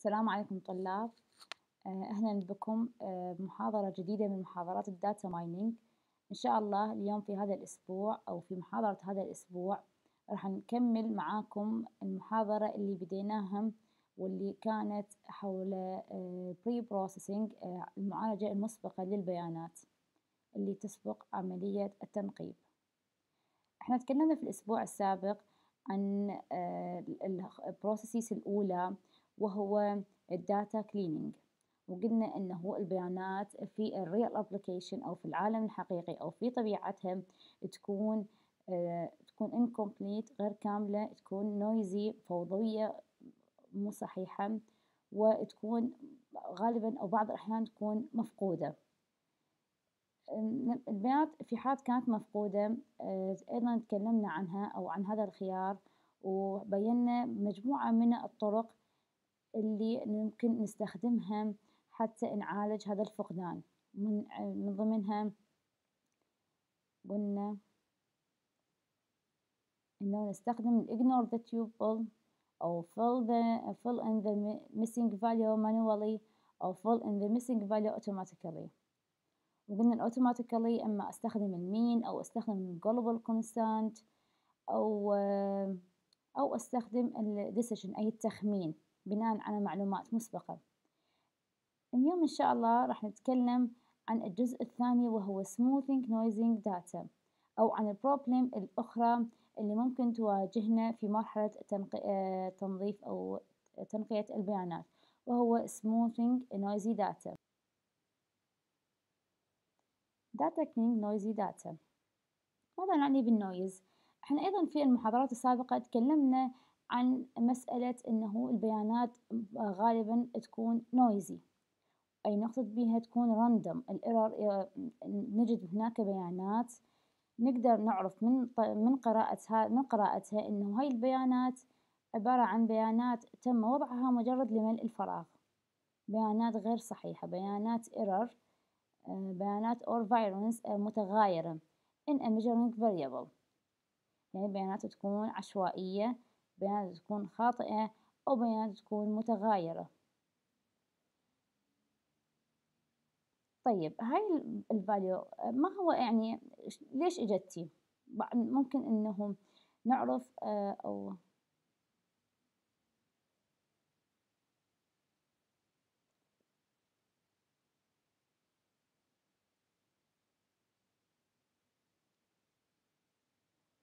السلام عليكم طلاب آه، أهلا بكم آه، بمحاضرة جديدة من محاضرات الداتا مايننج إن شاء الله اليوم في هذا الأسبوع أو في محاضرة هذا الأسبوع راح نكمل معاكم المحاضرة اللي بديناها واللي كانت حول بري آه، بروسيسنج المعالجة المسبقة للبيانات اللي تسبق عملية التنقيب احنا تكلمنا في الأسبوع السابق عن البروسيسز الأولى وهو الداتا كليننج وقلنا انه البيانات في الريال ابلكيشن او في العالم الحقيقي او في طبيعتها تكون آه تكون انكومبليت غير كامله تكون نويزي فوضويه مو صحيحه وتكون غالبا او بعض الاحيان تكون مفقوده البيانات في حال كانت مفقودة آه، أيضا تكلمنا عنها أو عن هذا الخيار وبينا مجموعة من الطرق اللي ممكن نستخدمها حتى نعالج هذا الفقدان من من ضمنها قلنا إنه نستخدم ignore the tuple أو fill the fill in the missing value manually أو fill in the missing value automatically وقلنا automatically إما أستخدم المين أو أستخدم global constant أو أو أستخدم decision أي التخمين بناء على معلومات مسبقة اليوم إن شاء الله راح نتكلم عن الجزء الثاني وهو smoothing noising data أو عن البروبلم الأخرى اللي ممكن تواجهنا في مرحلة آه، تنظيف أو تنقية البيانات وهو smoothing noisy data data cleaning noisy data ماذا نعني بالنويز؟ احنا أيضا في المحاضرات السابقة تكلمنا عن مسألة أنه البيانات غالبا تكون نويزي أي نقصد بها تكون راندم الإرر إيه، نجد هناك بيانات نقدر نعرف من من قراءتها من قراءتها أنه هاي البيانات عبارة عن بيانات تم وضعها مجرد لملء الفراغ بيانات غير صحيحة بيانات ايرور آه، بيانات اور آه، فيرونس متغايرة in a measuring variable يعني بيانات تكون عشوائية بيانات تكون خاطئة أو بيانات تكون متغايرة طيب هاي الفاليو ما هو يعني ليش اجتي ممكن انهم نعرف آه، او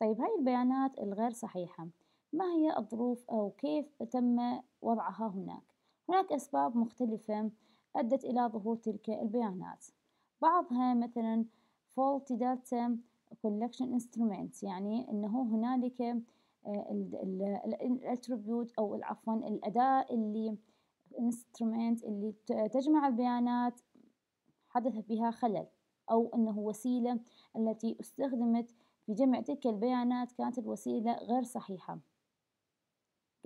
طيب هاي البيانات الغير صحيحة ما هي الظروف أو كيف تم وضعها هناك هناك أسباب مختلفة أدت إلى ظهور تلك البيانات بعضها مثلا faulty data collection instrument يعني أنه هنالك آه، الاتربيوت أو عفوا الأداة اللي instrument اللي تجمع البيانات حدث بها خلل أو أنه وسيلة التي استخدمت في جمع تلك البيانات كانت الوسيلة غير صحيحة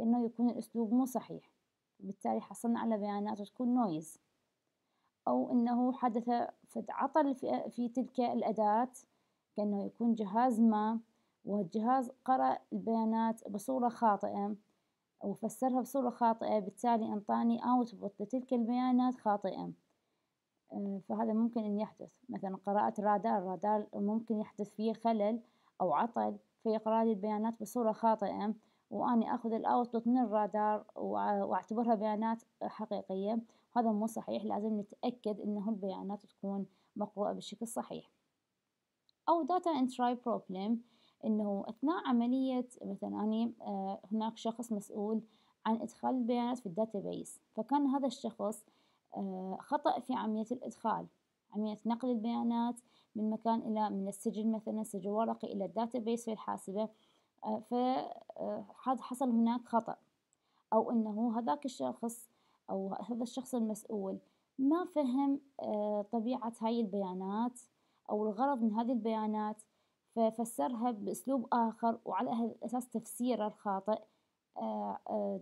لأنه يكون الأسلوب مو صحيح بالتالي حصلنا على بيانات تكون نويز أو أنه حدث عطل في, في تلك الأداة كأنه يكون جهاز ما والجهاز قرأ البيانات بصورة خاطئة أو فسرها بصورة خاطئة بالتالي أنطاني أوتبوت لتلك البيانات خاطئة آه، فهذا ممكن أن يحدث مثلا قراءة رادار رادار ممكن يحدث فيه خلل أو عطل فيقرأ لي البيانات بصورة خاطئة واني اخذ الاوتبوت من الرادار واعتبرها بيانات حقيقية هذا مو صحيح لازم نتأكد انه البيانات تكون مقروءة بالشكل الصحيح او داتا انتراي بروبلم انه اثناء عملية مثلا اني آه، هناك شخص مسؤول عن ادخال البيانات في الداتابيس فكان هذا الشخص آه، خطأ في عملية الادخال عملية نقل البيانات من مكان إلى من السجل مثلا سجل ورقي إلى الداتابيس في الحاسبة آه، فحصل آه، هناك خطأ أو أنه هذاك الشخص أو هذا الشخص المسؤول ما فهم آه، طبيعة هاي البيانات أو الغرض من هذه البيانات ففسرها بأسلوب آخر وعلى أساس تفسيره الخاطئ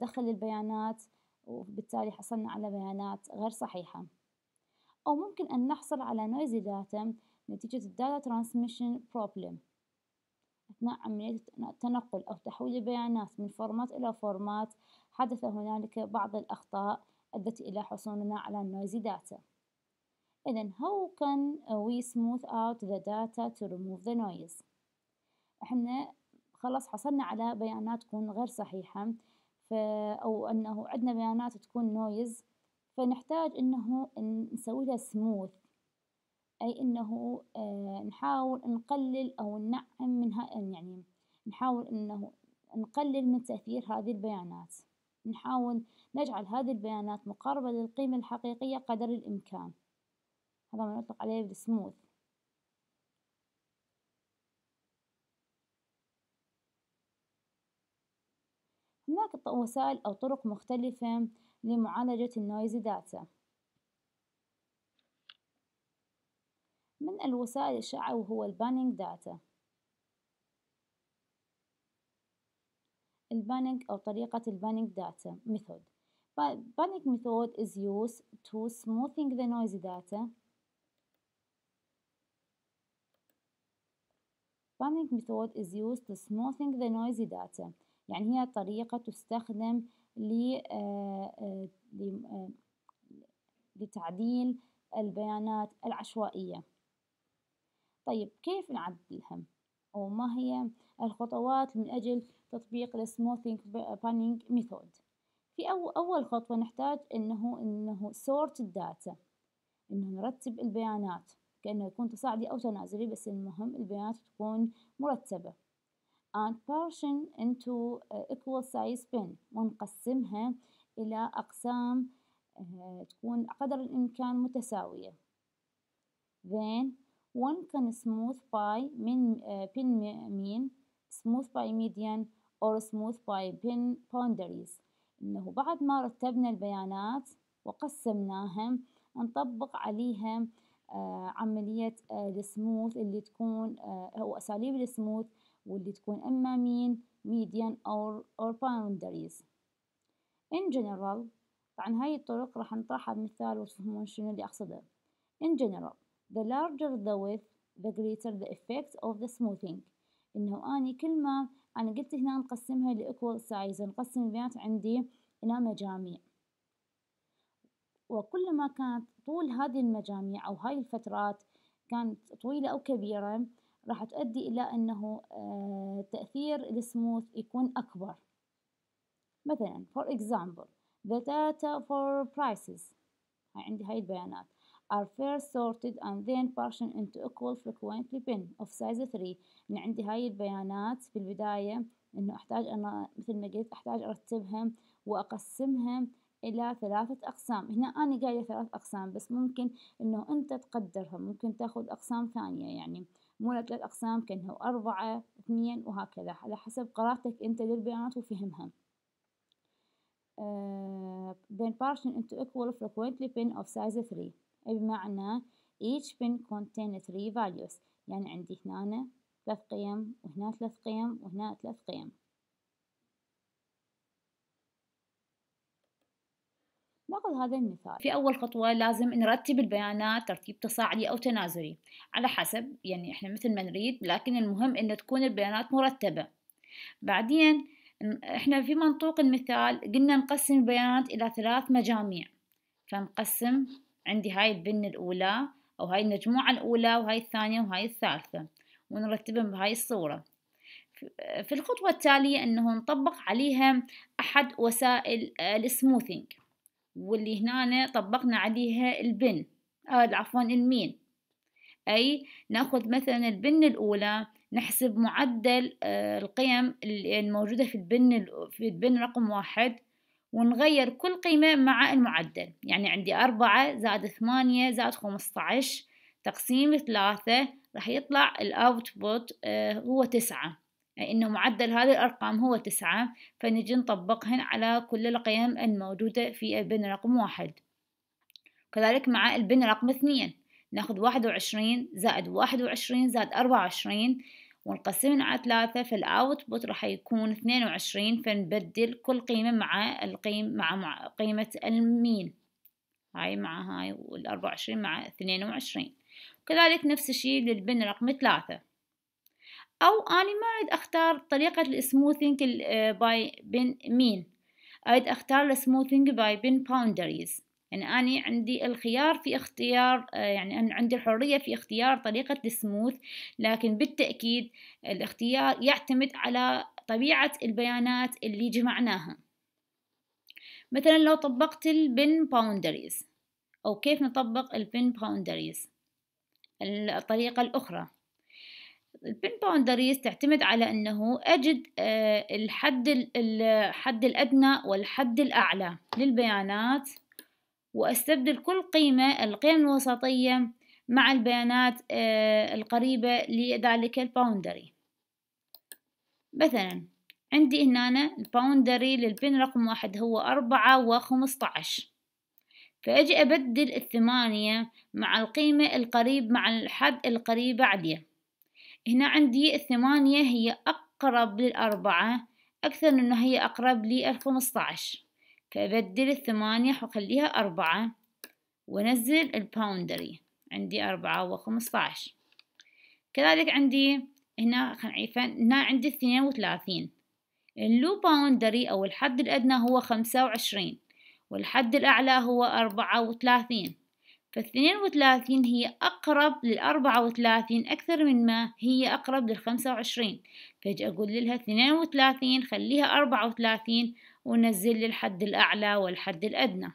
دخل البيانات وبالتالي حصلنا على بيانات غير صحيحة أو ممكن أن نحصل على نويزي داتم نتيجة الداتا ترانسميشن بروبلم أثناء عملية تنقل أو تحويل البيانات من فورمات إلى فورمات حدث هنالك بعض الأخطاء أدت إلى حصولنا على noisy data إذا how can we smooth out the data to remove the noise إحنا خلاص حصلنا على بيانات تكون غير صحيحة ف... أو أنه عندنا بيانات تكون نويز فنحتاج أنه نسوي لها سموث أي إنه آه، نحاول نقلل أو ننعم من يعني نحاول إنه نقلل من تأثير هذه البيانات نحاول نجعل هذه البيانات مقاربة للقيمة الحقيقية قدر الإمكان هذا ما نطلق عليه بالسموث هناك وسائل أو طرق مختلفة لمعالجة النويزي داتا من الوسائل الشائعة وهو البانينج داتا البانينج أو طريقة البانينج داتا ميثود بانينج method is used to smoothing the noisy data بانينج method is used to smoothing the noisy data يعني هي طريقة تستخدم آه، آه، آه، لتعديل البيانات العشوائية طيب كيف نعدلها وما هي الخطوات من أجل تطبيق السموثينج بانينج ميثود في أو أول خطوة نحتاج أنه أنه سورت الداتا أنه نرتب البيانات كأنه يكون تصاعدي أو تنازلي بس المهم البيانات تكون مرتبة and portion into equal size bin ونقسمها إلى أقسام آه، تكون قدر الإمكان متساوية then One can smooth by min, uh, pin mean smooth by median or smooth by pin boundaries إنه بعد ما رتبنا البيانات وقسمناهم نطبق عليهم آه عملية آه، السموث اللي تكون آه أو أساليب السموث واللي تكون إما مين ميديان أو or boundaries in general طبعا هاي الطرق راح نطرحها بمثال وتفهمون شنو اللي أقصده in general the larger the width the greater the effect of the smoothing إنه أني كل ما أنا قلت هنا نقسمها ل equal size نقسم البيانات عندي إلى مجاميع وكلما كانت طول هذه المجاميع أو هاي الفترات كانت طويلة أو كبيرة راح تؤدي إلى أنه آه، تأثير السموث يكون أكبر مثلا for example the data for prices عندي هاي البيانات are first sorted and then partitioned into equal frequently bin of size 3 إن عندي هاي البيانات في البداية إنه أحتاج أنا مثل ما قلت أحتاج أرتبهم وأقسمهم إلى ثلاثة أقسام هنا أنا قاعدة ثلاث أقسام بس ممكن إنه أنت تقدرها ممكن تاخذ أقسام ثانية يعني مو ثلاث أقسام كأنه أربعة اثنين وهكذا على حسب قراءتك أنت للبيانات وفهمها uh, then partition into equal frequently pin of size 3 بمعنى each pin contain three values يعني عندي هنا ثلاث قيم وهنا ثلاث قيم وهنا ثلاث قيم ناخذ هذا المثال في اول خطوه لازم نرتب البيانات ترتيب تصاعدي او تنازلي على حسب يعني احنا مثل ما نريد لكن المهم ان تكون البيانات مرتبه بعدين احنا في منطوق المثال قلنا نقسم البيانات الى ثلاث مجاميع فنقسم عندي هاي البن الأولى أو هاي المجموعة الأولى وهاي الثانية وهاي الثالثة ونرتبهم بهاي الصورة في الخطوة التالية أنه نطبق عليها أحد وسائل السموثينج واللي هنا طبقنا عليها البن آه عفوا المين أي نأخذ مثلا البن الأولى نحسب معدل آه، القيم الموجودة في البن في البن رقم واحد ونغير كل قيمة مع المعدل يعني عندي أربعة زائد ثمانية زائد خمسة عشر تقسيم ثلاثة راح يطلع الأوتبوت آه، هو تسعة أي يعني أنه معدل هذه الأرقام هو تسعة فنجي نطبقهن على كل القيم الموجودة في البن رقم واحد كذلك مع البن رقم اثنين ناخذ واحد وعشرين زائد واحد وعشرين زائد أربعة وعشرين ونقسمنا على ثلاثة فالأوتبوت راح يكون اثنين وعشرين فنبدل كل قيمة مع القيم مع, قيمة المين هاي مع هاي والأربعة وعشرين مع اثنين وعشرين كذلك نفس الشيء للبن رقم ثلاثة أو أنا ما أريد أختار طريقة السموثينج باي بن مين أريد أختار السموثينج باي بن باوندريز يعني أنا عندي الخيار في اختيار آه، يعني أنا عندي الحرية في اختيار طريقة السموث لكن بالتأكيد الاختيار يعتمد على طبيعة البيانات اللي جمعناها مثلا لو طبقت البن باوندريز أو كيف نطبق البن باوندريز الطريقة الأخرى البن باوندريز تعتمد على أنه أجد آه، الحد الحد الأدنى والحد الأعلى للبيانات وأستبدل كل قيمة القيم الوسطية مع البيانات آه، القريبة لذلك الباوندري مثلا عندي هنا الباوندري للبن رقم واحد هو أربعة وخمسة عشر فأجي أبدل الثمانية مع القيمة القريب مع الحد القريب عليه هنا عندي الثمانية هي أقرب للأربعة أكثر من أنها هي أقرب للخمسة عشر فأبدل الثمانية وأخليها أربعة وأنزل الباوندري عندي أربعة وخمسة عشر كذلك عندي هنا هنا عندي اثنين وثلاثين اللو باوندري أو الحد الأدنى هو خمسة وعشرين والحد الأعلى هو أربعة وثلاثين فاثنين وثلاثين هي أقرب للأربعة وثلاثين أكثر من ما هي أقرب للخمسة وعشرين فأجي أقول لها اثنين وثلاثين خليها أربعة وثلاثين ونزل لي الحد الأعلى والحد الأدنى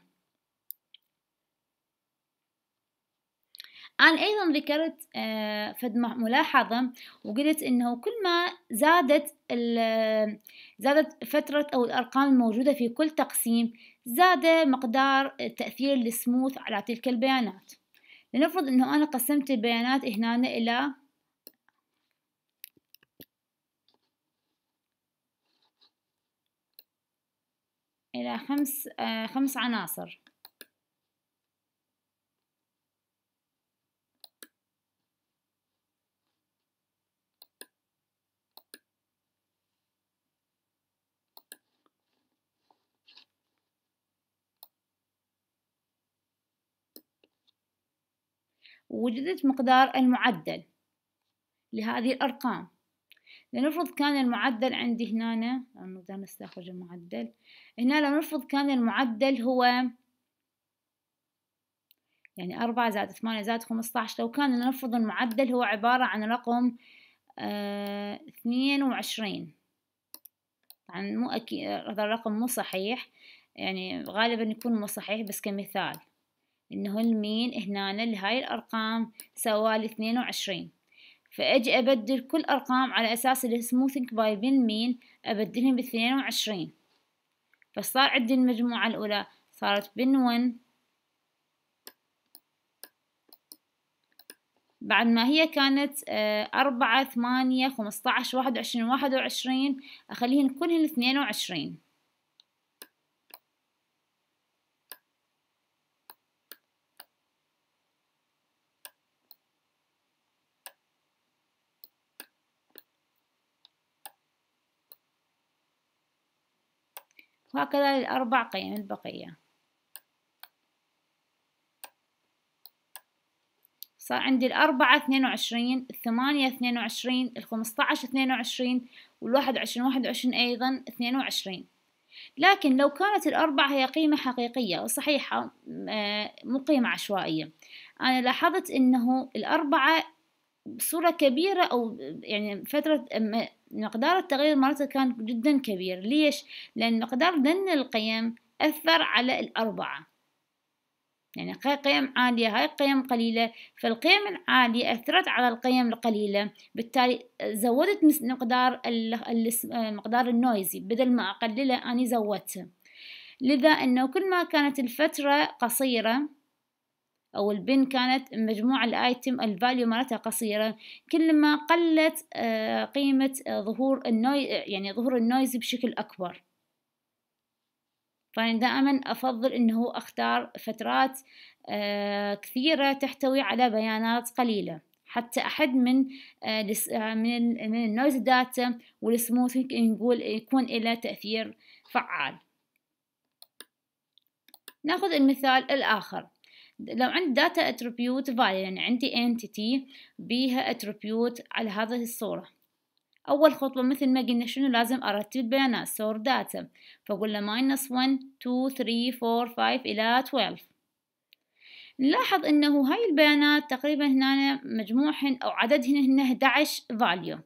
أنا أيضا ذكرت آه، فد ملاحظة وقلت إنه كل ما زادت زادت فترة أو الأرقام الموجودة في كل تقسيم زاد مقدار تأثير السموث على تلك البيانات لنفرض إنه أنا قسمت البيانات هنا إلى إلى خمس آه، خمس عناصر وجدت مقدار المعدل لهذه الأرقام لنفرض كان المعدل عندي هنا لأنه بدنا نستخرج المعدل هنا لنفرض كان المعدل هو يعني أربعة زائد ثمانية زائد عشر لو كان لنفرض المعدل هو عبارة عن رقم آه، اثنين وعشرين طبعا مو أكيد هذا الرقم مو صحيح يعني غالبا يكون مو صحيح بس كمثال إنه المين هنا لهاي الأرقام سوالي اثنين وعشرين فأجي أبدل كل أرقام على أساس السموثنج باي مين أبدلهم باثنين وعشرين فصار عندي المجموعة الأولى صارت بن ون بعد ما هي كانت آه، أربعة ثمانية خمسة عشر واحد وعشرين واحد وعشرين أخليهن كلهن اثنين وعشرين وهكذا الأربع قيم البقية صار عندي الأربعة اثنين وعشرين الثمانية اثنين وعشرين الخمسة عشر اثنين وعشرين والواحد وعشرين واحد وعشرين أيضا اثنين وعشرين لكن لو كانت الأربعة هي قيمة حقيقية وصحيحة آه، مو قيمة عشوائية أنا لاحظت أنه الأربعة بصورة كبيرة أو يعني فترة مقدار التغير مالته كان جدا كبير ليش؟ لأن مقدار دن القيم أثر على الأربعة يعني قيم عالية هاي قيم قليلة فالقيم العالية أثرت على القيم القليلة بالتالي زودت مقدار مقدار النويزي بدل ما أقلله أنا زودته لذا أنه كل ما كانت الفترة قصيرة أو البن كانت مجموع الآيتم الفاليو مالتها قصيرة كل ما قلت آه، قيمة آه، ظهور النوي يعني ظهور النويز بشكل أكبر فأنا دائما أفضل أنه أختار فترات آه، كثيرة تحتوي على بيانات قليلة حتى أحد من من النويز داتا والسموثينج نقول يكون له تأثير فعال ناخذ المثال الآخر لو عندي داتا اتربيوت فاليد يعني عندي انتيتي بيها اتربيوت على هذه الصورة أول خطوة مثل ما قلنا شنو لازم أرتب البيانات سور داتا فأقول له ماينس 1 2 3 4 5 إلى 12 نلاحظ أنه هاي البيانات تقريبا هنا مجموعهن أو عددهن هنا 11 فاليو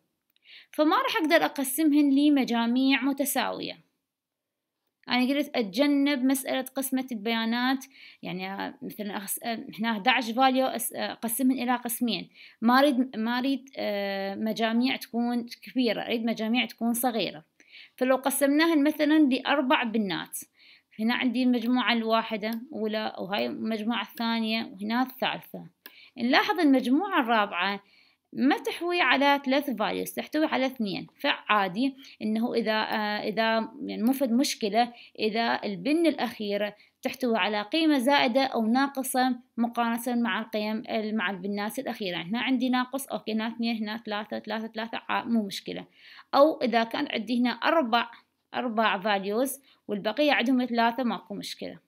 فما راح أقدر أقسمهن لمجاميع متساوية أنا قلت أتجنب مسألة قسمة البيانات يعني مثلا هنا 11 فاليو أقسمهن إلى قسمين ما أريد ما أريد آه، مجاميع تكون كبيرة أريد مجاميع تكون صغيرة فلو قسمناهن مثلا لأربع بنات هنا عندي المجموعة الواحدة أولى وهاي المجموعة الثانية وهنا الثالثة نلاحظ المجموعة الرابعة ما تحوي على ثلاث فاليوز تحتوي على اثنين فعادي انه اذا آه اذا يعني مفد مشكله اذا البن الاخيره تحتوي على قيمه زائده او ناقصه مقارنه مع القيم مع البنات الاخيره يعني هنا عندي ناقص اوكي هنا اثنين هنا ثلاثه ثلاثه ثلاثه مو مشكله او اذا كان عندي هنا اربع اربع فاليوز والبقيه عندهم ثلاثه ماكو مشكله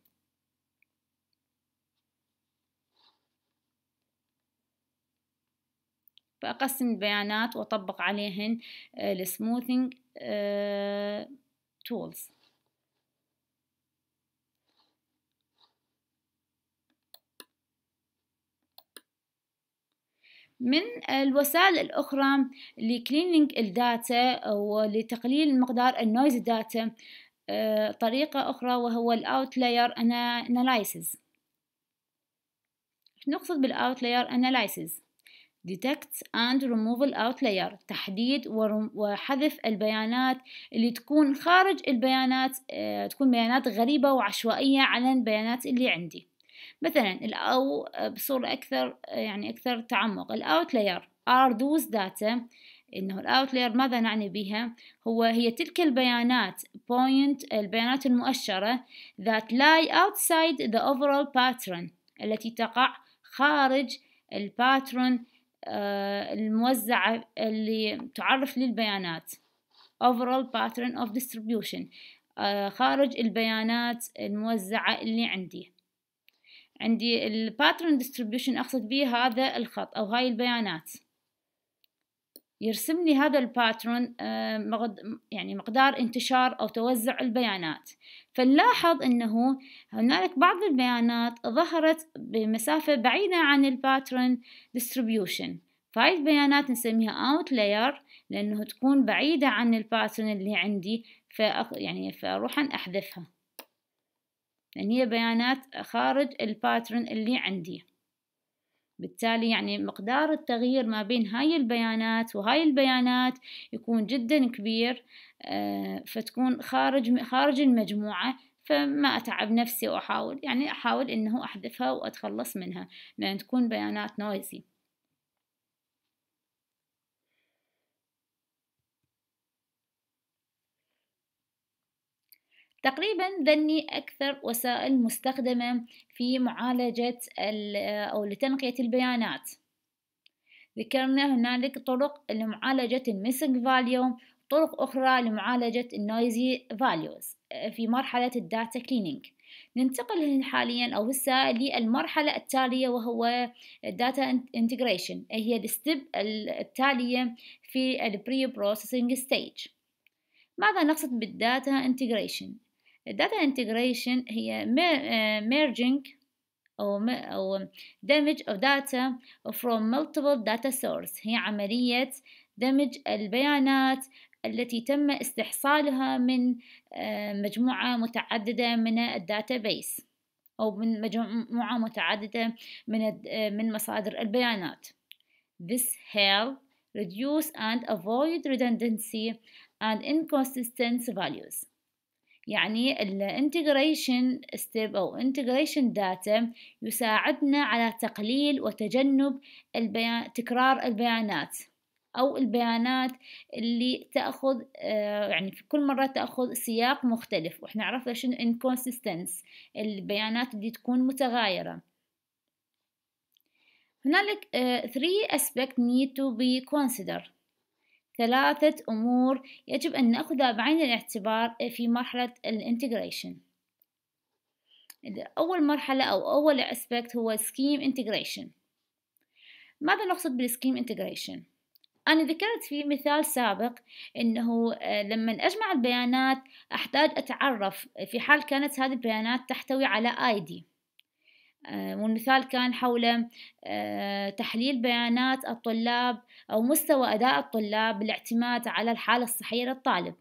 فأقسم البيانات وأطبق عليهن آه، السموثينج تولز آه، من الوسائل الأخرى لكليننج الداتا ولتقليل مقدار النويز داتا آه، طريقة أخرى وهو الأوتلاير أناليسز نقصد بالأوتلاير أناليسز detect and remove outlier تحديد وحذف البيانات اللي تكون خارج البيانات آه، تكون بيانات غريبة وعشوائية عن البيانات اللي عندي مثلا أو بصورة أكثر آه، يعني أكثر تعمق لاير are those data إنه لاير ماذا نعني بها هو هي تلك البيانات point البيانات المؤشرة that lie outside the overall pattern التي تقع خارج الباترن آه، الموزعة اللي تعرف للبيانات overall pattern of distribution آه، خارج البيانات الموزعة اللي عندي عندي الباترن ديستريبيوشن أقصد به هذا الخط أو هاي البيانات يرسم لي هذا الباترن آه، يعني مقدار انتشار أو توزع البيانات فنلاحظ أنه هنالك بعض البيانات ظهرت بمسافة بعيدة عن الباترن ديستريبيوشن فهاي البيانات نسميها outlier لأنه تكون بعيدة عن الباترن اللي عندي فأخ... يعني فأروح ان أحذفها لأن يعني هي بيانات خارج الباترن اللي عندي بالتالي يعني مقدار التغيير ما بين هاي البيانات وهاي البيانات يكون جدا كبير آه، فتكون خارج خارج المجموعة فما أتعب نفسي وأحاول يعني أحاول إنه أحذفها وأتخلص منها لأن تكون بيانات نويزي تقريبا ذني أكثر وسائل مستخدمة في معالجة أو لتنقية البيانات ذكرنا هنالك طرق لمعالجة الميسنج فاليو طرق أخرى لمعالجة النويزي فاليوز آه، في مرحلة الداتا كلينينج ننتقل حاليا أو هسه للمرحلة التالية وهو داتا انتجريشن آه، هي الستيب التالية في البري بروسيسنج ستيج ماذا نقصد بالداتا انتجريشن الداتا انتجريشن هي آه، merging أو أو damage of data from multiple data source هي عملية دمج البيانات التي تم استحصالها من آه، مجموعة متعددة من الداتابيس أو من مجموعة متعددة من آه، من مصادر البيانات. This help reduce and avoid redundancy and inconsistent values. يعني الانتجريشن ستيب او انتجريشن داتا يساعدنا على تقليل وتجنب البيان تكرار البيانات أو البيانات اللي تأخذ آه، يعني في كل مرة تأخذ سياق مختلف وإحنا عرفنا شنو inconsistence البيانات اللي تكون متغايرة هنالك آه، three aspects need to be considered ثلاثة أمور يجب أن نأخذها بعين الاعتبار في مرحلة الانتجريشن أول مرحلة أو أول aspect هو scheme integration ماذا نقصد بالscheme integration؟ أنا ذكرت في مثال سابق أنه آه، لما أجمع البيانات أحتاج أتعرف في حال كانت هذه البيانات تحتوي على آيدي آه، والمثال كان حول آه، تحليل بيانات الطلاب أو مستوى أداء الطلاب بالاعتماد على الحالة الصحية للطالب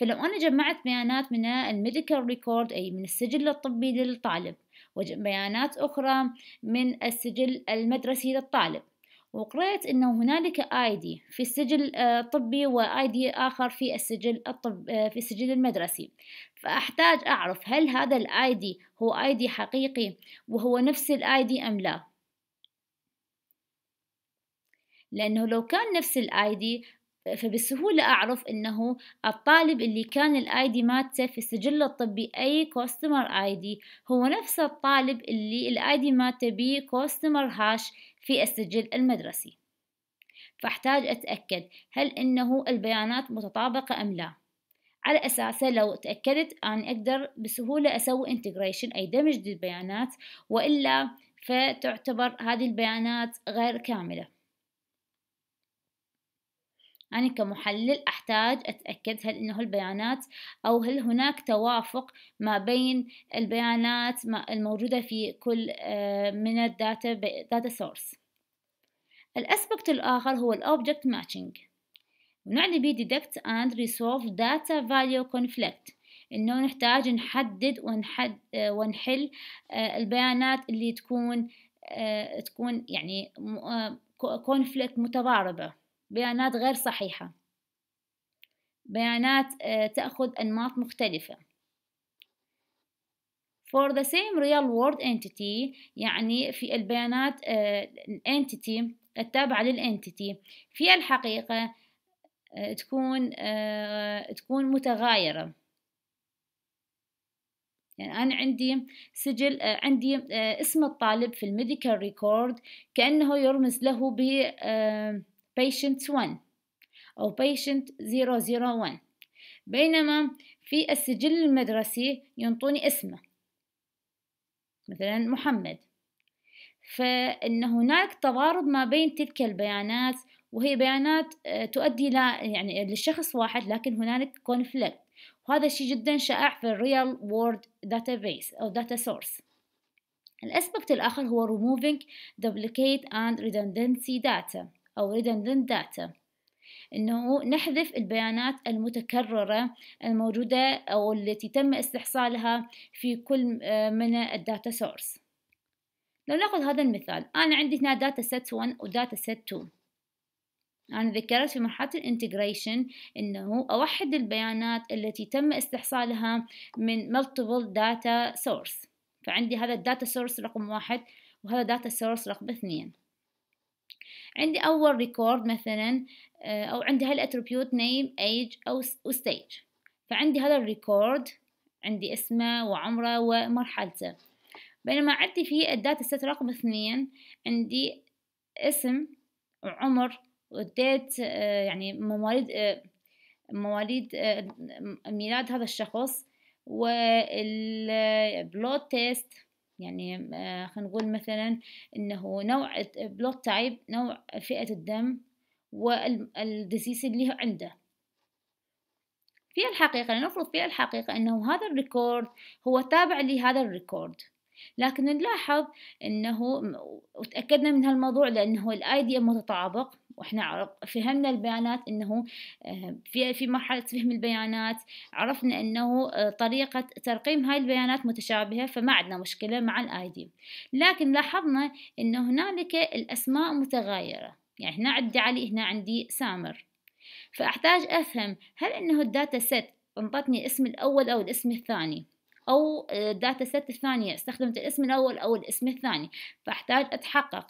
فلو أنا جمعت بيانات من الميديكال ريكورد أي من السجل الطبي للطالب وبيانات أخرى من السجل المدرسي للطالب وقرأت أنه هنالك آيدي في السجل آه، الطبي وآيدي آخر في السجل الطب آه، في السجل المدرسي فأحتاج أعرف هل هذا الآيدي هو آيدي حقيقي وهو نفس الآيدي أم لا لأنه لو كان نفس الآيدي فبسهولة أعرف أنه الطالب اللي كان الآيدي مالته في السجل الطبي أي كوستمر آيدي هو نفس الطالب اللي الآيدي مالته بي كوستمر هاش في السجل المدرسي فاحتاج أتأكد هل إنه البيانات متطابقة أم لا على أساسه لو تأكدت أن أقدر بسهولة أسوي انتجريشن أي دمج للبيانات وإلا فتعتبر هذه البيانات غير كاملة أنا كمحلل أحتاج أتأكد هل إنه البيانات أو هل هناك توافق ما بين البيانات الموجودة في كل آه، من الداتا داتا سورس الأسبكت الآخر هو الأوبجكت ماتشنج ونعني بـ detect and resolve data value conflict إنه نحتاج نحدد ونحد آه، ونحل آه، البيانات اللي تكون تكون يعني كونفليكت متضاربة بيانات غير صحيحة بيانات آه، تأخذ أنماط مختلفة for the same real world entity يعني في البيانات آه، entity التابعة للentity في الحقيقة آه، تكون تكون متغايرة يعني أنا عندي سجل عندي اسم الطالب في الميديكال ريكورد كأنه يرمز له ب patient 1 أو patient 001 بينما في السجل المدرسي ينطوني اسمه مثلا محمد فإن هناك تضارب ما بين تلك البيانات وهي بيانات آه، تؤدي لا يعني لشخص واحد لكن هنالك كونفليكت وهذا الشيء جدا شائع في الريال وورد بيس أو داتا سورس الأسبكت الآخر هو removing duplicate and redundancy data أو redundant data انه نحذف البيانات المتكررة الموجودة او التي تم استحصالها في كل آه، من الداتا سورس لو ناخذ هذا المثال انا عندي هنا داتا سيت 1 وداتا سيت 2 أنا ذكرت في مرحلة الانتجريشن أنه أوحد البيانات التي تم استحصالها من multiple data source فعندي هذا الداتا سورس رقم واحد وهذا داتا سورس رقم اثنين عندي أول ريكورد مثلا آه، أو عندي هالأتربيوت نيم ايج أو ستيج فعندي هذا الريكورد عندي اسمه وعمره ومرحلته بينما عندي في الداتا ست رقم اثنين عندي اسم وعمر وديت آه، يعني مواليد آه، مواليد ميلاد هذا الشخص والبلود تيست يعني آه، خلينا نقول مثلا انه نوع بلوت تايب نوع فئة الدم والديسيس اللي عنده في الحقيقة لنفرض في الحقيقة انه هذا الريكورد هو تابع لهذا الريكورد لكن نلاحظ انه وتأكدنا من هالموضوع لانه الاي دي متطابق واحنا فهمنا البيانات انه آه، في في مرحله فهم البيانات عرفنا انه آه، طريقه ترقيم هاي البيانات متشابهه فما عندنا مشكله مع الاي دي لكن لاحظنا انه هنالك الاسماء متغايره يعني هنا عندي علي هنا عندي سامر فاحتاج افهم هل انه الداتا سيت انطتني اسم الاول او الاسم الثاني او آه، الداتا سيت الثانيه استخدمت الاسم الاول او الاسم الثاني فاحتاج اتحقق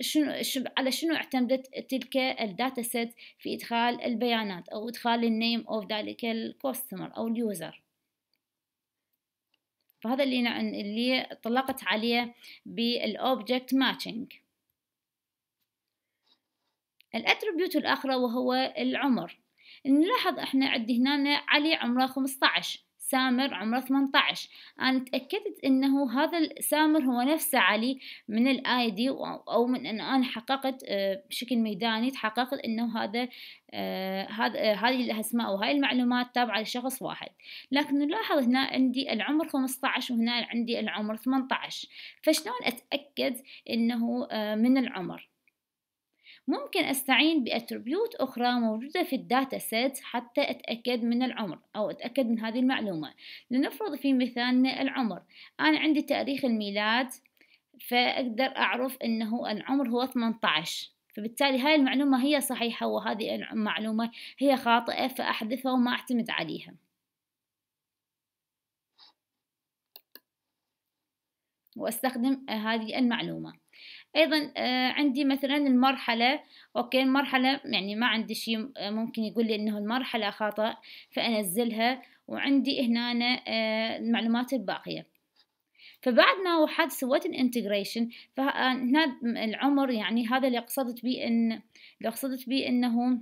شنو على شنو اعتمدت تلك الداتا سيت في ادخال البيانات او ادخال النيم اوف ذلك الكوستمر او اليوزر فهذا اللي اللي طلقت عليه بالاوبجكت ماتشنج الاتريبيوت الاخرى وهو العمر نلاحظ احنا عندي هنا علي عمره 15 سامر عمره 18 أنا تأكدت أنه هذا سامر هو نفسه علي من الآي دي أو من أن أنا حققت آه، بشكل ميداني تحققت أنه هذا آه، هذا آه، هذه الأسماء وهاي المعلومات تابعة لشخص واحد لكن نلاحظ هنا عندي العمر 15 وهنا عندي العمر 18 فشلون أتأكد أنه من العمر ممكن أستعين بأتربيوت أخرى موجودة في الداتا سيت حتى أتأكد من العمر أو أتأكد من هذه المعلومة لنفرض في مثالنا العمر أنا عندي تاريخ الميلاد فأقدر أعرف أنه العمر هو 18 فبالتالي هاي المعلومة هي صحيحة وهذه المعلومة هي خاطئة فأحذفها وما أعتمد عليها وأستخدم هذه المعلومة ايضا آه، عندي مثلا المرحله اوكي المرحله يعني ما عندي شيء آه، ممكن يقول لي انه المرحله خطا فانزلها وعندي هنا آه، المعلومات الباقيه فبعد ما وحد سويت الانتجريشن فهنا العمر يعني هذا اللي قصدت بيه ان اللي قصدت بيه انه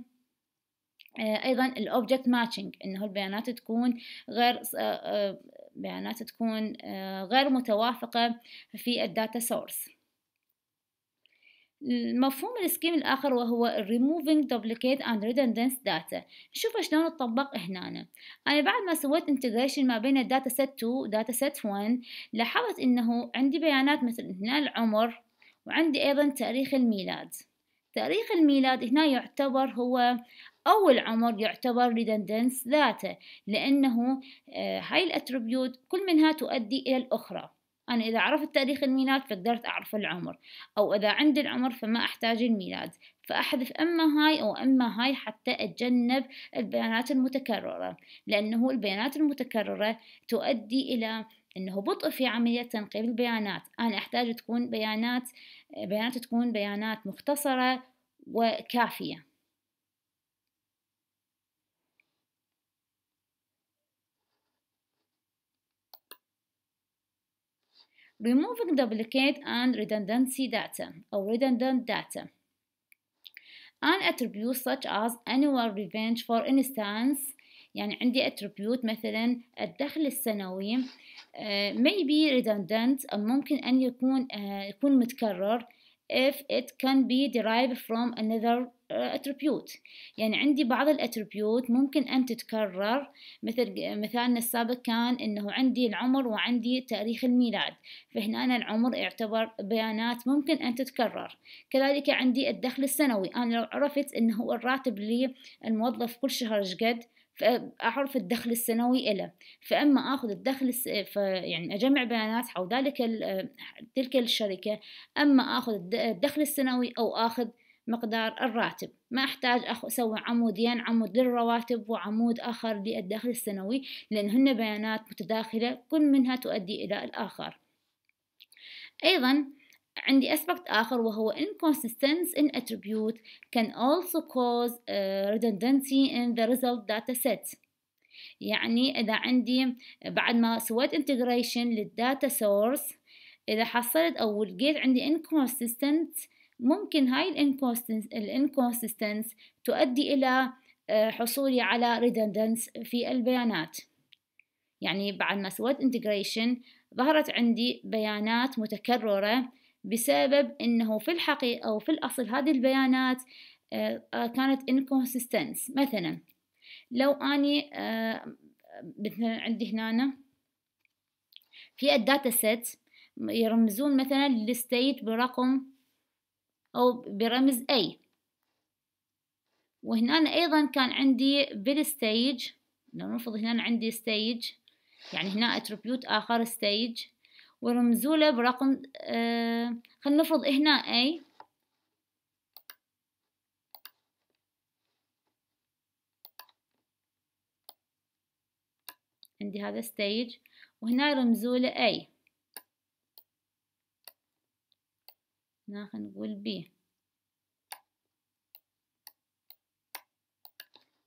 ايضا الاوبجكت ماتشنج انه البيانات تكون غير بيانات تكون غير متوافقه في الداتا سورس مفهوم السكيم الآخر وهو Removing Duplicate and Redundant Data نشوف شلون تطبق هنا أنا بعد ما سويت integration ما بين data set 2 data set 1 لاحظت أنه عندي بيانات مثل هنا العمر وعندي أيضا تاريخ الميلاد تاريخ الميلاد هنا يعتبر هو أول عمر يعتبر redundance data لأنه آه، هاي الأتربيوت كل منها تؤدي إلى الأخرى أنا إذا عرفت تاريخ الميلاد فقدرت أعرف العمر أو إذا عندي العمر فما أحتاج الميلاد فأحذف أما هاي أو أما هاي حتى أتجنب البيانات المتكررة لأنه البيانات المتكررة تؤدي إلى أنه بطء في عملية تنقيب البيانات أنا أحتاج تكون بيانات بيانات تكون بيانات مختصرة وكافية removing duplicate and redundancy data أو redundant data and attributes such as annual revenge for instance يعني عندي attribute مثلا الدخل السنوي uh, may be redundant ممكن أن يكون uh, يكون متكرر if it can be derived from another اتربيوت يعني عندي بعض الاتربيوت ممكن ان تتكرر مثل مثالنا السابق كان انه عندي العمر وعندي تاريخ الميلاد فهنا أنا العمر يعتبر بيانات ممكن ان تتكرر كذلك عندي الدخل السنوي انا لو عرفت انه هو الراتب الموظف كل شهر قد فأعرف الدخل السنوي له فأما أخذ الدخل الس... يعني أجمع بيانات حول ذلك ال... تلك الشركة أما أخذ الدخل السنوي أو أخذ مقدار الراتب ما أحتاج أسوي عمودين يعني عمود للرواتب وعمود آخر للدخل السنوي لأن هن بيانات متداخلة كل منها تؤدي إلى الآخر أيضا عندي أسبكت آخر وهو inconsistence in attribute can also cause uh, redundancy in the result data set يعني إذا عندي بعد ما سويت integration للداتا source إذا حصلت أو لقيت عندي inconsistence ممكن هاي الانكونسستنس تؤدي إلى آه، حصولي على ريدندنس في البيانات يعني بعد ما سويت انتجريشن ظهرت عندي بيانات متكررة بسبب أنه في الحقيقة أو في الأصل هذه البيانات آه، آه، كانت انكونسستنس مثلا لو أني مثلا عندي هنا في الداتا سيت يرمزون مثلا للستيت برقم أو برمز A وهنا أنا أيضا كان عندي بالستيج لو نفرض هنا عندي ستيج يعني هنا اتربيوت آخر ستيج ورمزوا له برقم آه خلينا نفرض هنا A عندي هذا ستيج وهنا رمزوا له A هنا هنقول بي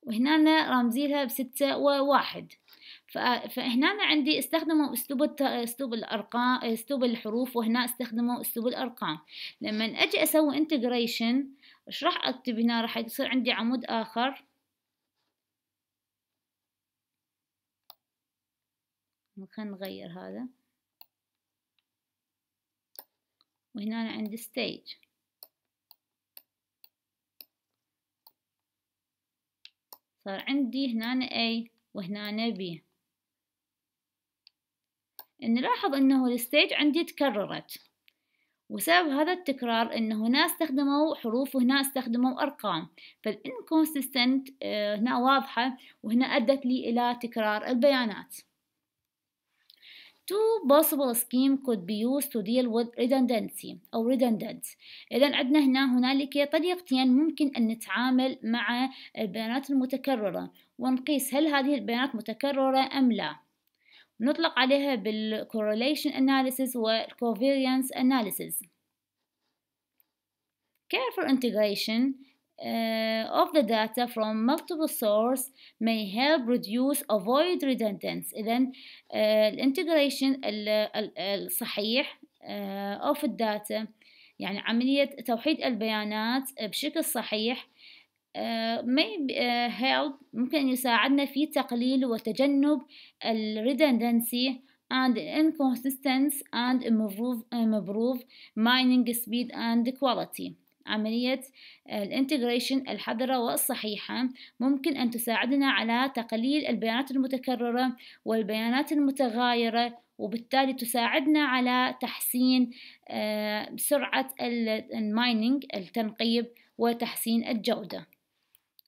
وهنا رمزي لها بستة وواحد فهنا عندي استخدموا اسلوب اسلوب الارقام اسلوب الحروف وهنا استخدموا اسلوب الارقام لما اجي اسوي انتجريشن ايش راح اكتب هنا راح يصير عندي عمود اخر خلينا نغير هذا وهنا أنا عندي stage صار عندي هنا A وهنا B نلاحظ أنه الستيج عندي تكررت وسبب هذا التكرار أنه هنا استخدموا حروف وهنا استخدموا أرقام فالإنكونسيستنت آه، هنا واضحة وهنا أدت لي إلى تكرار البيانات two possible schemes could be used to deal with redundancy أو redundant إذا عندنا هنا هنالك طريقتين ممكن أن نتعامل مع البيانات المتكررة ونقيس هل هذه البيانات متكررة أم لا نطلق عليها بالcorrelation analysis والcovariance analysis Careful integration uh, of the data from multiple sources may help reduce avoid redundancy. إذا الانتجريشن الصحيح of the data يعني عملية توحيد البيانات بشكل صحيح Uh, may help ممكن يساعدنا في تقليل وتجنب ال redundancy and inconsistency and improve, improve mining speed and quality عملية آه، الانتجريشن الحذرة والصحيحة ممكن أن تساعدنا على تقليل البيانات المتكررة والبيانات المتغايرة وبالتالي تساعدنا على تحسين آه، سرعة المايننج التنقيب وتحسين الجودة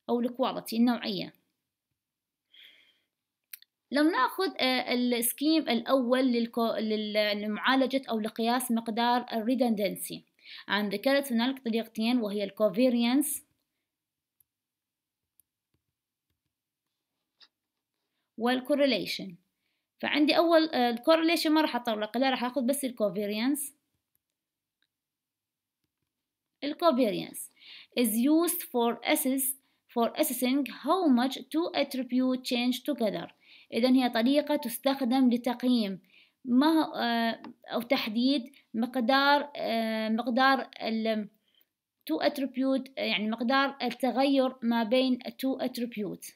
أو الكواليتي النوعية لو ناخذ آه، السكيم الأول للمعالجة أو لقياس مقدار الريدندنسي عن ذكرت هنالك طريقتين وهي الكوفيرينس والكورليشن فعندي أول آه، الكورليشن ما راح اتطرق لا راح أخذ بس الكوفيرينس الكوفيرينس is used for assess for assessing how much two attribute change together إذا هي طريقة تستخدم لتقييم ما آه، أو تحديد مقدار آه، مقدار ال two attribute آه، يعني مقدار التغير ما بين two attributes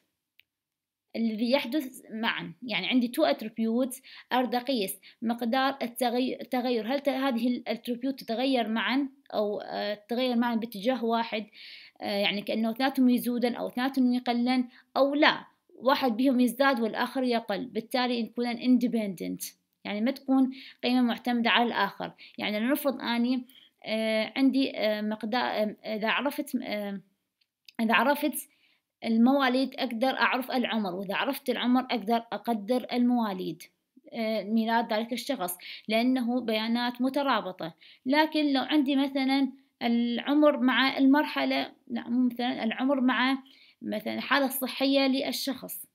الذي يحدث معا يعني عندي two attributes أرد أقيس مقدار التغير هل هذه الاتريبيوت تتغير معا أو تتغير معا باتجاه واحد يعني كأنه اثنيناتهم يزودا أو اثنيناتهم يقلن أو لا واحد بهم يزداد والآخر يقل بالتالي يكون independent يعني ما تكون قيمة معتمدة على الآخر يعني لنفرض أني آه، عندي آه، مقدار إذا عرفت إذا عرفت المواليد أقدر أعرف العمر وإذا عرفت العمر أقدر أقدر المواليد آه، ميلاد ذلك الشخص لأنه بيانات مترابطة لكن لو عندي مثلا العمر مع المرحلة لا مثلا العمر مع مثلا الحالة الصحية للشخص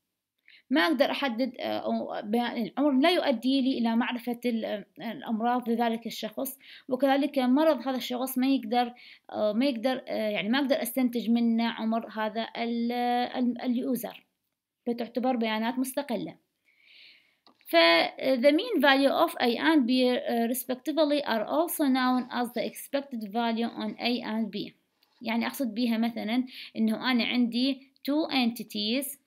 ما أقدر أحدد آه، يعني العمر لا يؤدي لي إلى معرفة آه، الأمراض لذلك الشخص وكذلك مرض هذا الشخص ما يقدر آه، ما يقدر يعني ما أقدر أستنتج منه عمر هذا اليوزر فتعتبر بيانات مستقلة ف the mean value of A and B respectively are also known as the expected value on A and B يعني أقصد بيها مثلا إنه أنا عندي two entities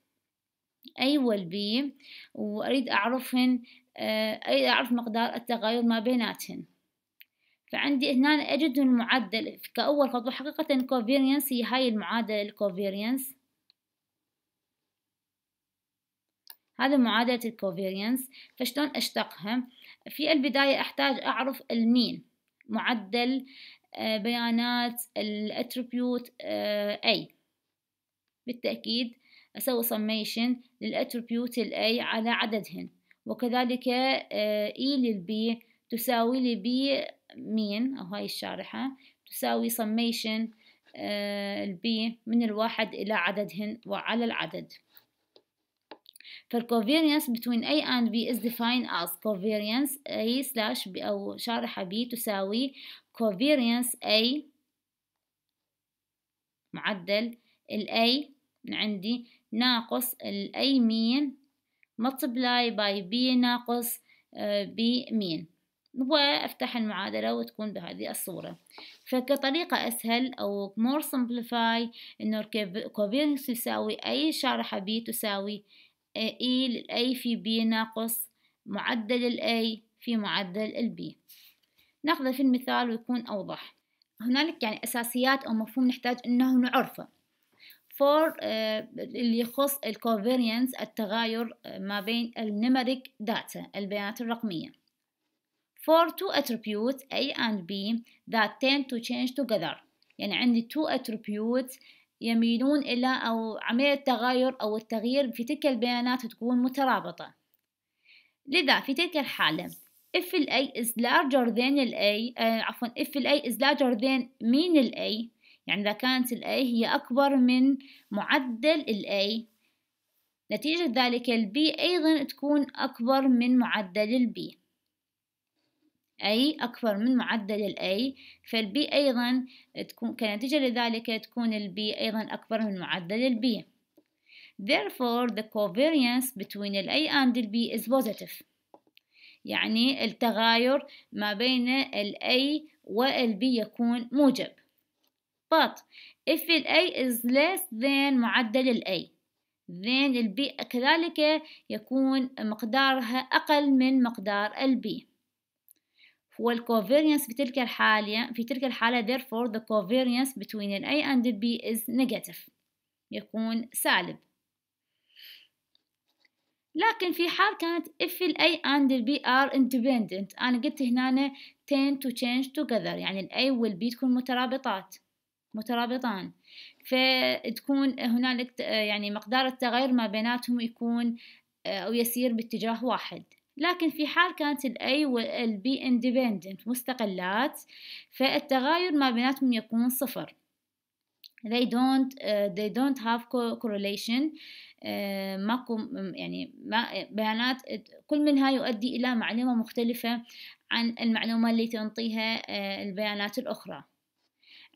أي والبي وأريد أعرفهن آه، أريد أعرف مقدار التغير ما بيناتهن فعندي هنا أجد المعدل كأول خطوة حقيقة كوفيرينس هي هاي المعادلة الكوفيرينس هذا معادلة الكوفيرينس فشلون أشتقها في البداية أحتاج أعرف المين معدل آه، بيانات الاتريبيوت أي آه، بالتأكيد أسوي summation للأتربيوت الأي على عددهن وكذلك إي آه، e للبي تساوي لي B مين أو هاي الشارحة تساوي summation آه، البي من الواحد إلى عددهن وعلى العدد فالكوفيرينس between A and B is defined as covariance A slash B أو شارحة B تساوي covariance A معدل الـ A من عندي ناقص الأي مين multiply by b ناقص b آه، مين وأفتح المعادلة وتكون بهذه الصورة فكطريقة أسهل أو more simplify إنه covariance يساوي أي شارحة b تساوي آه، e للأي في b ناقص معدل الأي في معدل البي ناخذه في المثال ويكون أوضح هنالك يعني أساسيات أو مفهوم نحتاج أنه نعرفه for آه، اللي يخص الكوفيرينس التغاير آه، ما بين النمريك داتا البيانات الرقمية for two attributes A and B that tend to change together يعني عندي two attributes يميلون إلى أو عملية التغير أو التغيير في تلك البيانات تكون مترابطة لذا في تلك الحالة if A is larger than A آه، عفوا if A is larger than mean ال A يعني إذا كانت الأي هي أكبر من معدل الأي نتيجة ذلك البي أيضا تكون أكبر من معدل البي أي أكبر من معدل الأي فالبي أيضا تكون كنتيجة لذلك تكون البي أيضا أكبر من معدل البي Therefore the covariance between ال A and الـ B is positive يعني التغاير ما بين ال A B يكون موجب but if ال A is less than معدل ال A then ال B كذلك يكون مقدارها أقل من مقدار ال B والcovariance في تلك الحالة في تلك الحالة therefore the covariance between ال A and ال B is negative يكون سالب لكن في حال كانت if ال A and ال B are independent أنا قلت هنا tend to change together يعني ال A وال B تكون مترابطات مترابطان فتكون هنالك يعني مقدار التغير ما بيناتهم يكون آه، أو يسير باتجاه واحد لكن في حال كانت الاي A اندبندنت B independent مستقلات فالتغاير ما بيناتهم يكون صفر they don't uh, they don't have correlation uh, ماكو يعني ما بيانات كل منها يؤدي إلى معلومة مختلفة عن المعلومة اللي تنطيها uh, البيانات الأخرى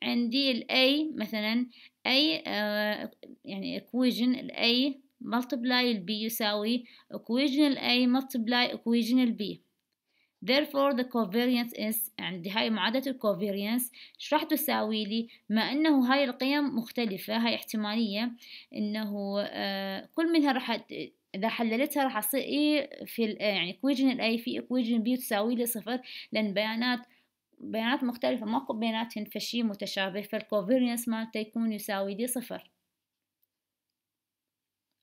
عندي الاي مثلا اي آه، يعني equation الاي multiply البي يساوي equation الاي multiply equation البي therefore the covariance is عندي هاي معادلة الكوفيرينس ايش راح تساوي لي ما انه هاي القيم مختلفة هاي احتمالية انه آه، كل منها راح اذا حللتها راح اصير اي في يعني equation الاي في equation بي تساوي لي صفر لان بيانات بيانات مختلفة ماكو بيناتهن فشي متشابه فالكوفيرينس مالته يكون يساوي دي صفر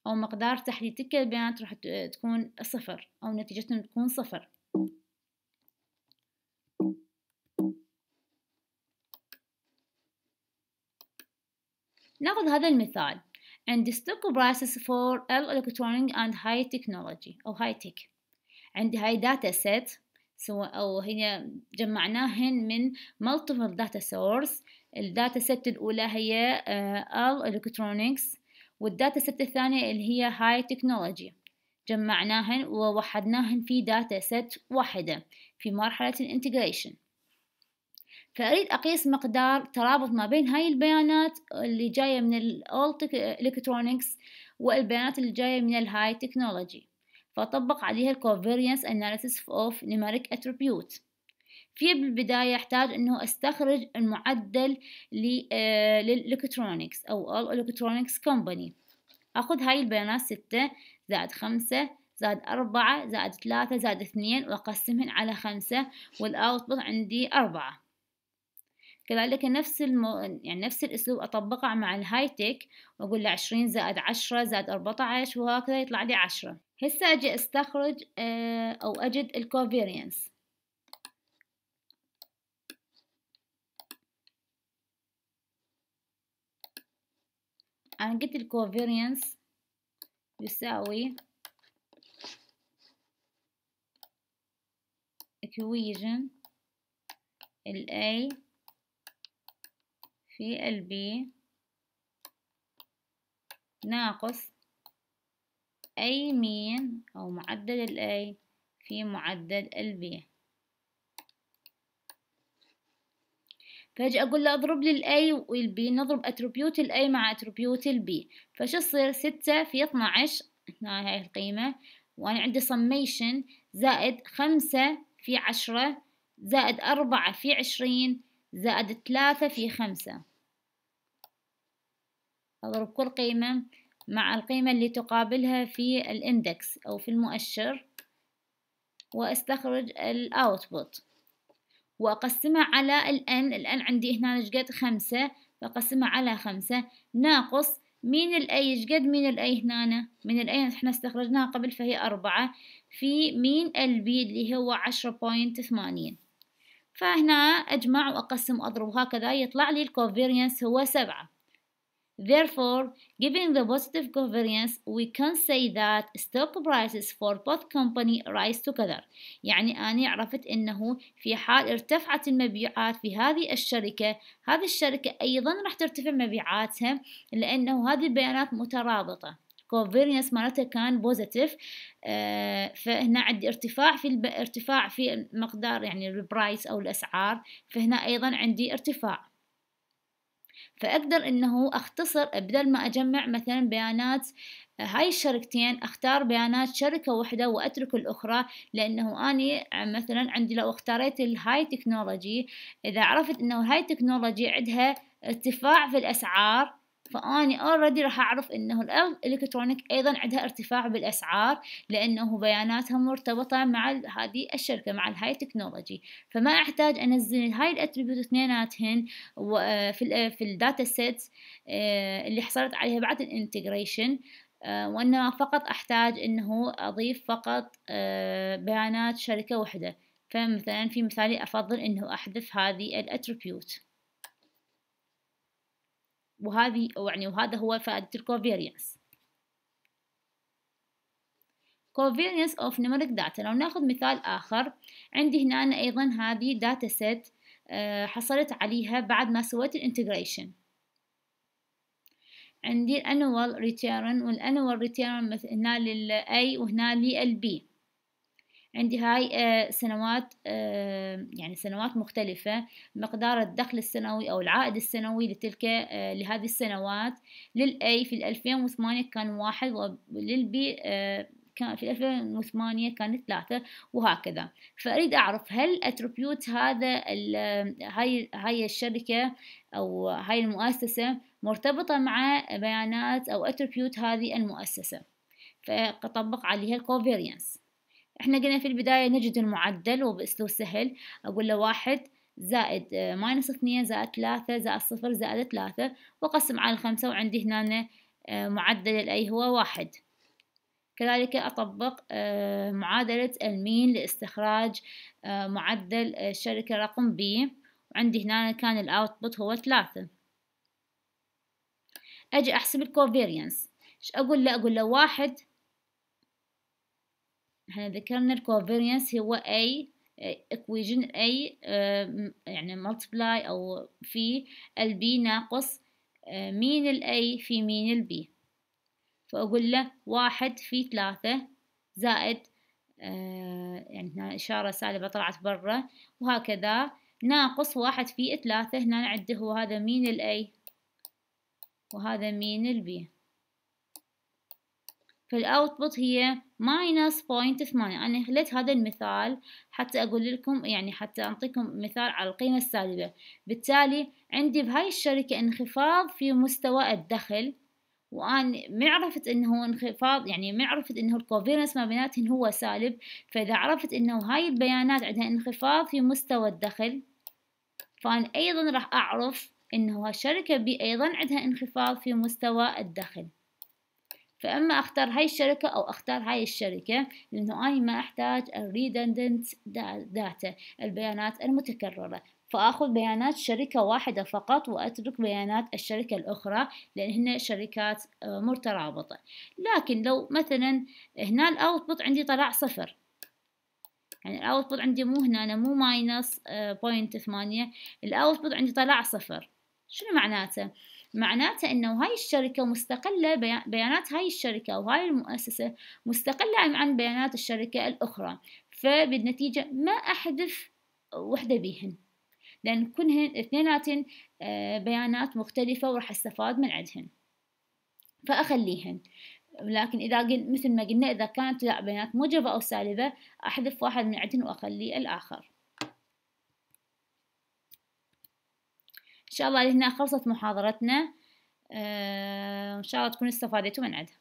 أو مقدار تحليل تلك البيانات راح تكون صفر أو نتيجتهم تكون صفر ناخذ هذا المثال عند stock prices for electronic and high technology أو high tech عندي هاي داتا set سواء أو هي جمعناهن من multiple data source الداتا ست الأولى هي آه، all electronics والداتا ست الثانية اللي هي high technology جمعناهن ووحدناهن في داتا ست واحدة في مرحلة الانتجريشن فأريد أقيس مقدار ترابط ما بين هاي البيانات اللي جاية من ال All Electronics والبيانات اللي جاية من الهاي تكنولوجي فطبق عليها الكوفيرينس analysis of numeric اتريبيوت في بالبداية احتاج أنه أستخرج المعدل آه، للإلكترونيكس أو الإلكترونيكس كومباني أخذ هاي البيانات ستة زائد خمسة زائد أربعة زائد ثلاثة زائد اثنين وأقسمهن على خمسة والأوتبوت عندي أربعة كذلك نفس المو... يعني نفس الأسلوب أطبقه مع الهاي تك وأقول له عشرين زائد عشرة زائد 14 وهكذا يطلع لي عشرة هسه أجي أستخرج آه، أو أجد الكوفيرينس أنا قلت الكوفيرينس يساوي equation ال A في البي ناقص أي مين أو معدل الأي في معدل البي فاجي اقول له اضرب لي الاي والبي نضرب اتربيوت الاي مع اتربيوت البي فشو تصير ستة في اثناعش عشر هنا هاي القيمة وانا عندي سميشن زائد خمسة في عشرة زائد أربعة في عشرين زائد ثلاثة في خمسة أضرب كل قيمة مع القيمة اللي تقابلها في الاندكس أو في المؤشر وأستخرج الأوتبوت وأقسمها على الان الان عندي هنا نشقد خمسة فأقسمها على خمسة ناقص من الأي شقد من الأي هنا من الأي احنا استخرجناها قبل فهي أربعة في من البي اللي هو عشرة بوينت ثمانين فهنا أجمع وأقسم وأضرب هكذا يطلع لي الكوفيرينس هو سبعة Therefore, given the positive covariance, we can say that stock prices for both company rise together. يعني أنا عرفت أنه في حال ارتفعت المبيعات في هذه الشركة هذه الشركة أيضا راح ترتفع مبيعاتها لأنه هذه البيانات مترابطة كوفيرنس معناته كان بوزيتيف آه، فهنا عندي ارتفاع في الب... ارتفاع في مقدار يعني البرايس او الاسعار فهنا ايضا عندي ارتفاع فأقدر إنه أختصر بدل ما أجمع مثلا بيانات آه، هاي الشركتين أختار بيانات شركة واحدة وأترك الأخرى لأنه أني آه، مثلا عندي لو اختاريت الهاي تكنولوجي إذا عرفت إنه هاي تكنولوجي عندها ارتفاع في الأسعار فأني اوريدي راح أعرف إنه الإلكترونيك أيضا عندها ارتفاع بالأسعار لأنه بياناتها مرتبطة مع هذه الشركة مع الهاي تكنولوجي فما أحتاج أنزل هاي الأتريبيوت اثنيناتهن آه، في آه، في الداتا آه، سيت اللي حصلت عليها بعد الانتجريشن وإنما فقط أحتاج إنه أضيف فقط بيانات شركة واحدة فمثلا في مثالي أفضل إنه أحذف هذه الأتريبيوت وهذه يعني وهذا هو فائدة الكوفيرينس covariance of numeric data لو ناخذ مثال آخر عندي هنا أنا أيضا هذه داتا آه، سيت حصلت عليها بعد ما سويت الانتجريشن عندي الانوال ريتيرن والانوال ريتيرن هنا للاي A وهنا للبي B عندي هاي آه، سنوات آه، يعني سنوات مختلفة مقدار الدخل السنوي أو العائد السنوي لتلك آه، لهذه السنوات للأي في 2008 كان واحد وللبي كان في 2008 كان ثلاثة وهكذا فأريد أعرف هل أتربيوت هذا هاي هاي الشركة أو هاي المؤسسة مرتبطة مع بيانات أو أتربيوت هذه المؤسسة فأطبق عليها الكوفيرينس إحنا قلنا في البداية نجد المعدل وبأسلوب سهل أقول له واحد زائد آه، ماينس اثنين زائد ثلاثة زائد صفر زائد ثلاثة وأقسم على الخمسة وعندي هنا آه، معدل الأي هو واحد كذلك أطبق آه، معادلة المين لاستخراج معدل الشركة رقم بي وعندي هنا كان الأوتبوت هو ثلاثة أجي أحسب الكوفيرينس إيش أقول له أقول له واحد احنا ذكرنا الكوفيرينس هو اي اكويجن اي يعني ملتبلاي أو في البي ناقص مين آه، الأي في مين البي فأقول له واحد في ثلاثة زائد آه، يعني هنا إشارة سالبة طلعت برا وهكذا ناقص واحد في ثلاثة هنا نعده هو هذا مين الأي وهذا مين البي فالأوتبوت هي ماينس بوينت ثمانية أنا خليت هذا المثال حتى أقول لكم يعني حتى أعطيكم مثال على القيمة السالبة بالتالي عندي بهاي الشركة انخفاض في مستوى الدخل وأنا معرفت إنه انخفاض يعني معرفت إنه الكوفيرنس ما بيناتهم هو سالب فإذا عرفت إنه هاي البيانات عندها انخفاض في مستوى الدخل فأنا أيضا راح أعرف إنه هالشركة بي أيضا عندها انخفاض في مستوى الدخل فاما اختار هاي الشركه او اختار هاي الشركه لانه اني ما احتاج الريدندنت داتا البيانات المتكرره فاخذ بيانات شركه واحده فقط واترك بيانات الشركه الاخرى لان هن شركات آه، مترابطه لكن لو مثلا هنا الاوتبوت عندي طلع صفر يعني الاوتبوت عندي مو هنا أنا مو ماينس آه، بوينت ثمانية الاوتبوت عندي طلع صفر شنو معناته معناته أنه هاي الشركة مستقلة بيانات هاي الشركة وهاي المؤسسة مستقلة عن بيانات الشركة الأخرى فبالنتيجة ما أحذف وحدة بيهن لأن كلهن اثنيناتن آه، بيانات مختلفة وراح استفاد من عندهن فأخليهن لكن إذا قل مثل ما قلنا إذا كانت لا بيانات موجبة أو سالبة أحذف واحد من عندهن وأخلي الآخر إن شاء الله لهنا خلصت محاضرتنا آه، إن شاء الله تكونوا استفادتوا من عدها